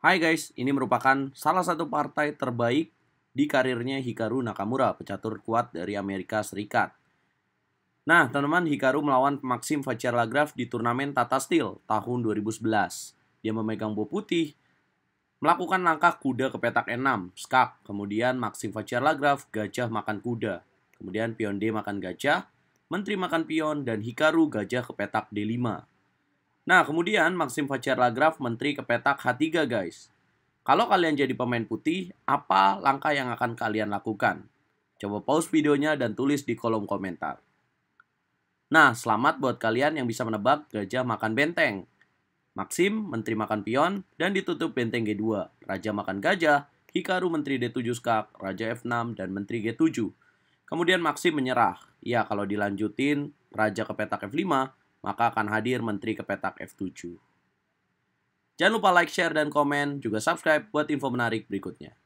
Hai guys, ini merupakan salah satu partai terbaik di karirnya Hikaru Nakamura, pecatur kuat dari Amerika Serikat. Nah, teman-teman, Hikaru melawan Maxim Fajar Lagraf di turnamen Tata Steel tahun 2011. Dia memegang bola putih, melakukan langkah kuda ke petak E6, skak, kemudian Maxim Fajar Lagraf, gajah makan kuda, kemudian pion D makan gajah, menteri makan pion, dan Hikaru gajah ke petak D5. Nah, kemudian Maxim Lagraf menteri kepetak H3, guys. Kalau kalian jadi pemain putih, apa langkah yang akan kalian lakukan? Coba pause videonya dan tulis di kolom komentar. Nah, selamat buat kalian yang bisa menebak gajah makan benteng. Maxim, menteri makan pion, dan ditutup benteng G2. Raja makan gajah, Hikaru menteri D7 skak, Raja F6, dan menteri G7. Kemudian Maxim menyerah. Ya, kalau dilanjutin, Raja ke petak F5, maka akan hadir menteri kepetak F7. Jangan lupa like, share, dan komen, juga subscribe buat info menarik berikutnya.